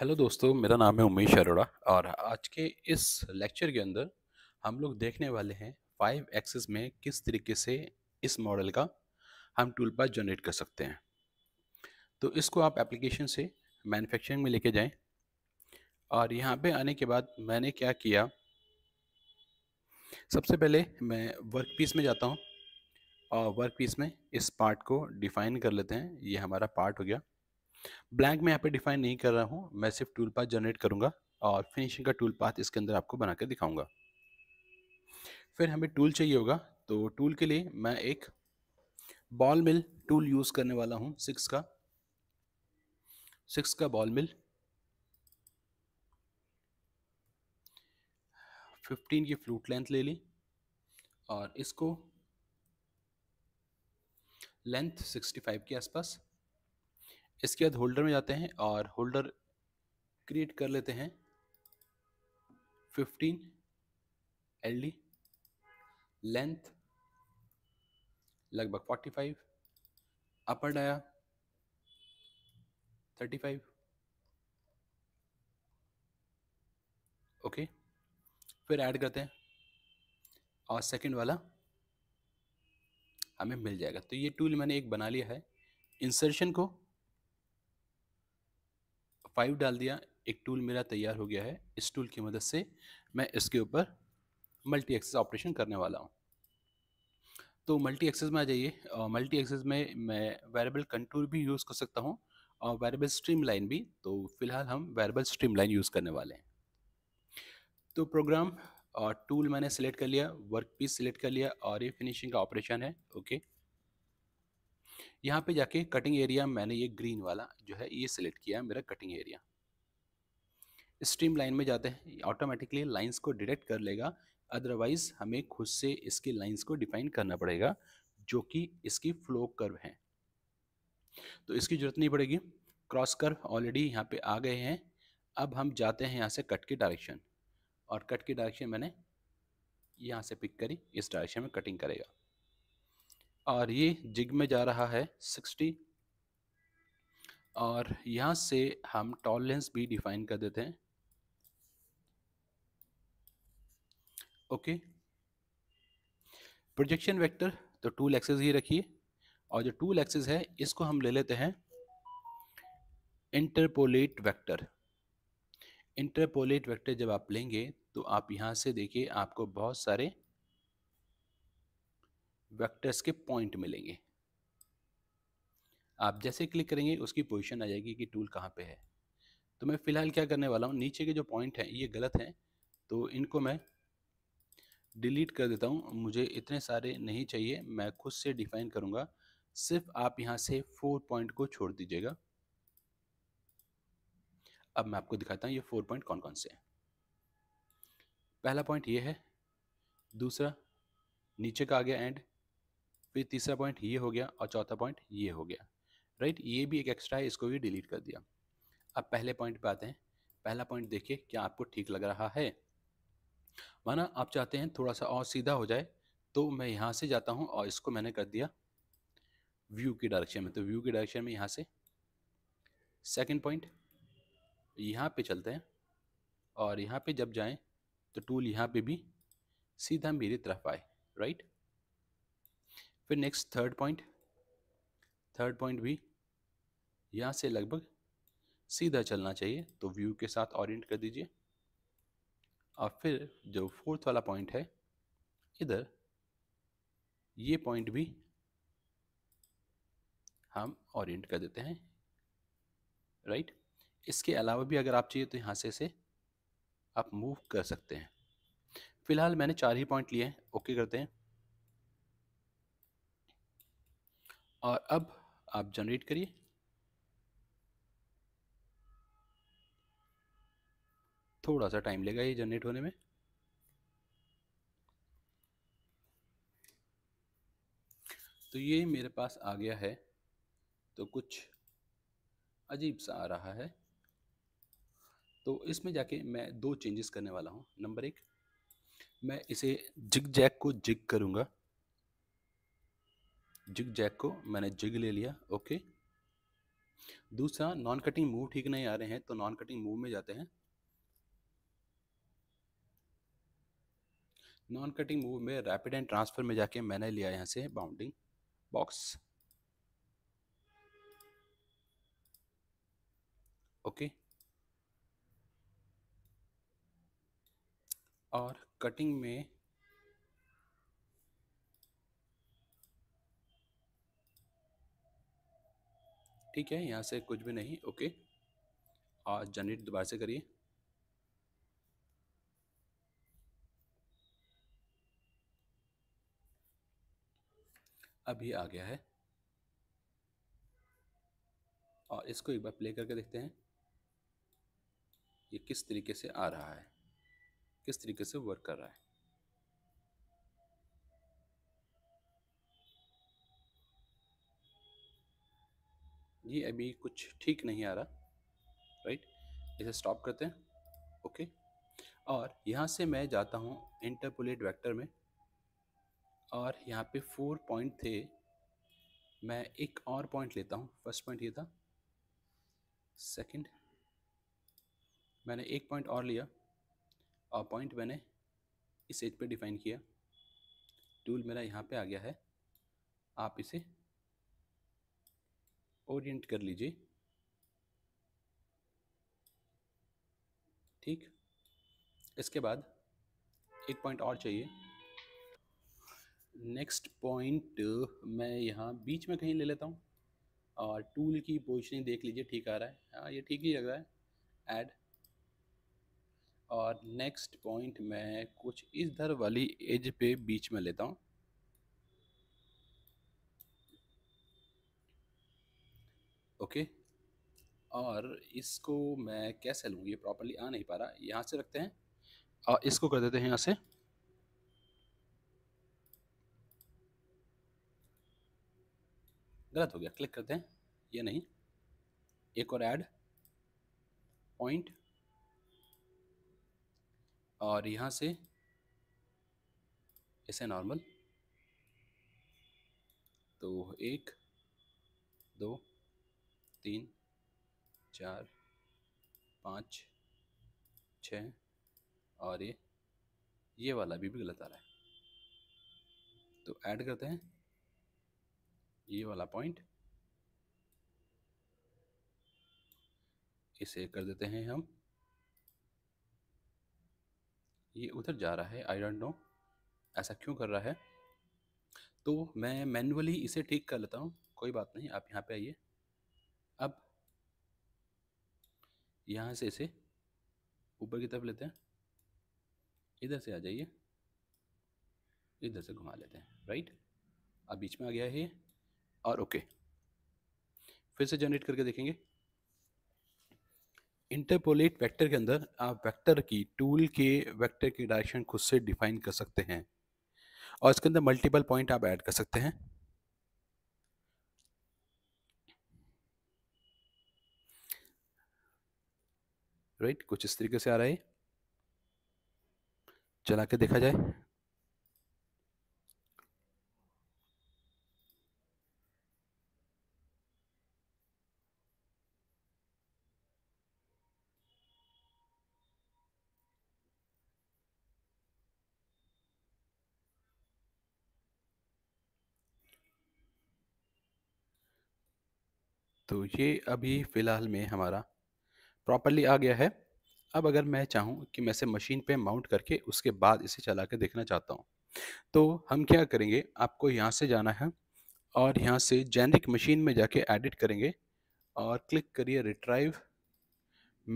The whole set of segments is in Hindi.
हेलो दोस्तों मेरा नाम है उमेश अरोड़ा और आज के इस लेक्चर के अंदर हम लोग देखने वाले हैं फाइव एक्सेस में किस तरीके से इस मॉडल का हम टूल पास जनरेट कर सकते हैं तो इसको आप एप्लीकेशन से मैन्युफैक्चरिंग में लेके जाएं और यहाँ पे आने के बाद मैंने क्या किया सबसे पहले मैं वर्क पीस में जाता हूँ और वर्क पीस में इस पार्ट को डिफ़ाइन कर लेते हैं ये हमारा पार्ट हो गया ब्लैंक में यहाँ पे डिफाइन नहीं कर रहा हूँ मैं सिर्फ टूल पाथ जनरेट करूँगा और फिनिशिंग का टूल पाथ इसके अंदर आपको बना के दिखाऊँगा फिर हमें टूल चाहिए होगा तो टूल के लिए मैं एक बॉल मिल टूल यूज़ करने वाला हूँ सिक्स का सिक्स का बॉल मिल फिफ्टीन की फ्लूट लेंथ ले ली और इसको लेंथ सिक्सटी फाइव के आसपास इसके बाद होल्डर में जाते हैं और होल्डर क्रिएट कर लेते हैं फिफ्टीन एल डी लेंथ लगभग forty five upper dia thirty five okay फिर ऐड करते हैं और सेकंड वाला हमें मिल जाएगा तो ये टूल मैंने एक बना लिया है इंसर्शन को फाइव डाल दिया एक टूल मेरा तैयार हो गया है इस टूल की मदद से मैं इसके ऊपर मल्टी एक्सेस ऑपरेशन करने वाला हूँ तो मल्टी एक्सेस में आ जाइए मल्टी एक्सेस में मैं वेरेबल कंट्रोल भी यूज़ कर सकता हूँ और वेरेबल स्ट्रीम लाइन भी तो फिलहाल हम वेरेबल स्ट्रीम लाइन यूज़ करने वाले हैं तो प्रोग्राम और टूल मैंने सेलेक्ट कर लिया वर्क पीस सेलेक्ट कर लिया और ये फिनिशिंग का ऑपरेशन है ओके okay? यहाँ पे जाके कटिंग एरिया मैंने ये ग्रीन वाला जो है ये सिलेक्ट किया मेरा कटिंग एरिया स्ट्रीम लाइन में जाते हैं ऑटोमेटिकली लाइंस को डिटेक्ट कर लेगा अदरवाइज हमें खुद से इसके लाइंस को डिफाइन करना पड़ेगा जो कि इसकी फ्लो कर्व है तो इसकी जरूरत नहीं पड़ेगी क्रॉस कर्व ऑलरेडी यहाँ पे आ गए हैं अब हम जाते हैं यहाँ से कट के डायरेक्शन और कट के डायरेक्शन मैंने यहाँ से पिक करी इस डायरेक्शन में कटिंग करेगा और ये जिग में जा रहा है 60 और यहाँ से हम टॉल लेंस भी डिफाइन कर देते हैं ओके प्रोजेक्शन वेक्टर तो टूल एक्सेस ही रखिए और जो टूल एक्सेस है इसको हम ले लेते हैं इंटरपोलेट वेक्टर इंटरपोलेट वेक्टर जब आप लेंगे तो आप यहाँ से देखिए आपको बहुत सारे वेक्टर्स के पॉइंट मिलेंगे आप जैसे क्लिक करेंगे उसकी पोजीशन आ जाएगी कि टूल कहाँ पे है तो मैं फ़िलहाल क्या करने वाला हूँ नीचे के जो पॉइंट हैं ये गलत हैं तो इनको मैं डिलीट कर देता हूँ मुझे इतने सारे नहीं चाहिए मैं खुद से डिफाइन करूँगा सिर्फ आप यहाँ से फोर पॉइंट को छोड़ दीजिएगा अब मैं आपको दिखाता हूँ ये फोर पॉइंट कौन कौन से हैं पहला पॉइंट ये है दूसरा नीचे का आ गया एंड फिर तीसरा पॉइंट ये हो गया और चौथा पॉइंट ये हो गया राइट ये भी एक एक्स्ट्रा है इसको भी डिलीट कर दिया अब पहले पॉइंट पे आते हैं पहला पॉइंट देखिए क्या आपको ठीक लग रहा है माना आप चाहते हैं थोड़ा सा और सीधा हो जाए तो मैं यहाँ से जाता हूँ और इसको मैंने कर दिया व्यू की डायरेक्शन में तो व्यू की डायरेक्शन में यहाँ से सेकंड पॉइंट यहाँ पे चलते हैं और यहाँ पे जब जाएं तो टूल यहाँ पे भी सीधा मेरी तरफ आए राइट फिर next third point third point भी यहाँ से लगभग सीधा चलना चाहिए तो व्यू के साथ ऑरेंट कर दीजिए और फिर जो फोर्थ वाला पॉइंट है इधर ये पॉइंट भी हम ऑरेंट कर देते हैं राइट इसके अलावा भी अगर आप चाहिए तो यहाँ से से आप मूव कर सकते हैं फ़िलहाल मैंने चार ही पॉइंट लिए हैं ओके करते हैं और अब आप जनरेट करिए थोड़ा सा टाइम लेगा ये जनरेट होने में तो ये मेरे पास आ गया है तो कुछ अजीब सा आ रहा है तो इसमें जाके मैं दो चेंजेस करने वाला हूँ नंबर एक मैं इसे जिग जैक को जिग करूँगा जिग जैक को मैंने जिग ले लिया ओके दूसरा नॉन कटिंग मूव ठीक नहीं आ रहे हैं तो नॉन कटिंग मूव में जाते हैं नॉन कटिंग मूव में रैपिड एंड ट्रांसफर में जाके मैंने लिया यहां से बाउंडिंग बॉक्स ओके और कटिंग में ठीक है यहाँ से कुछ भी नहीं ओके और जनरेट दोबारा से करिए अभी आ गया है और इसको एक बार प्ले करके देखते हैं ये किस तरीके से आ रहा है किस तरीके से वर्क कर रहा है जी अभी कुछ ठीक नहीं आ रहा राइट इसे स्टॉप करते हैं ओके और यहाँ से मैं जाता हूँ इंटरपोलेट वेक्टर में और यहाँ पे फोर पॉइंट थे मैं एक और पॉइंट लेता हूँ फर्स्ट पॉइंट ये था सेकंड मैंने एक पॉइंट और लिया और पॉइंट मैंने इस एज पे डिफाइन किया टूल मेरा यहाँ पे आ गया है आप इसे ओरिएंट कर लीजिए ठीक इसके बाद एक पॉइंट और चाहिए नेक्स्ट पॉइंट मैं यहाँ बीच में कहीं ले लेता हूँ और टूल की पोजिशनिंग देख लीजिए ठीक आ रहा है हाँ ये ठीक ही लग रहा है ऐड और नेक्स्ट पॉइंट मैं कुछ इस वाली एज पे बीच में लेता हूँ ओके और इसको मैं कैसे लूँ ये प्रॉपरली आ नहीं पा रहा यहाँ से रखते हैं और इसको कर देते हैं यहाँ से गलत हो गया क्लिक करते हैं ये नहीं एक और ऐड पॉइंट और यहाँ से इसे नॉर्मल तो एक दो तीन चार पाँच छ और ये ये वाला भी, भी गलत आ रहा है तो ऐड करते हैं ये वाला पॉइंट इसे कर देते हैं हम ये उधर जा रहा है आई डोंट नो ऐसा क्यों कर रहा है तो मैं मैनुअली इसे ठीक कर लेता हूँ कोई बात नहीं आप यहाँ पे आइए अब यहाँ से इसे ऊपर की तरफ लेते हैं इधर से आ जाइए इधर से घुमा लेते हैं राइट अब बीच में आ गया है और ओके फिर से जनरेट करके देखेंगे इंटरपोलेट वेक्टर के अंदर आप वेक्टर की टूल के वेक्टर की डायरेक्शन खुद से डिफाइन कर सकते हैं और इसके अंदर मल्टीपल पॉइंट आप ऐड कर सकते हैं राइट कुछ इस तरीके से आ रहा है चला के देखा जाए तो ये अभी फ़िलहाल में हमारा प्रॉपरली आ गया है अब अगर मैं चाहूँ कि मैं इसे मशीन पे माउंट करके उसके बाद इसे चला के देखना चाहता हूँ तो हम क्या करेंगे आपको यहाँ से जाना है और यहाँ से जेनरिक मशीन में जाके एडिट करेंगे और क्लिक करिए रिट्राइव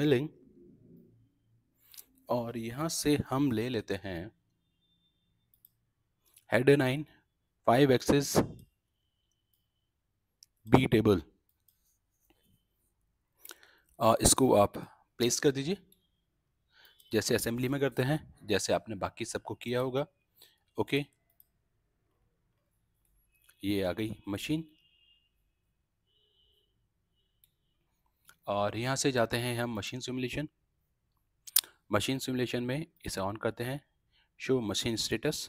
मिलिंग और यहाँ से हम ले लेते हैं head nine five axis B table इसको आप प्लेस कर दीजिए जैसे असेंबली में करते हैं जैसे आपने बाकी सबको किया होगा ओके ये आ गई मशीन और यहाँ से जाते हैं हम मशीन सिमुलेशन मशीन सिमुलेशन में इसे ऑन करते हैं शो मशीन स्टेटस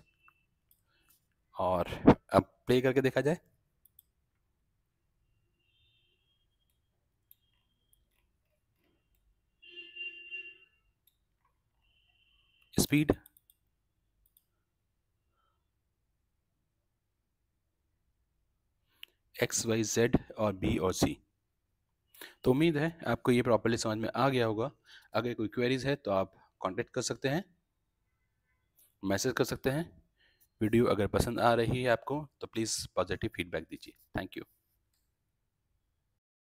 और अब प्ले करके देखा जाए speed. एक्स वाई जेड और बी और सी तो उम्मीद है आपको ये प्रॉपरली समझ में आ गया होगा अगर कोई क्वेरीज है तो आप कांटेक्ट कर सकते हैं मैसेज कर सकते हैं वीडियो अगर पसंद आ रही है आपको तो प्लीज़ पॉजिटिव फीडबैक दीजिए थैंक यू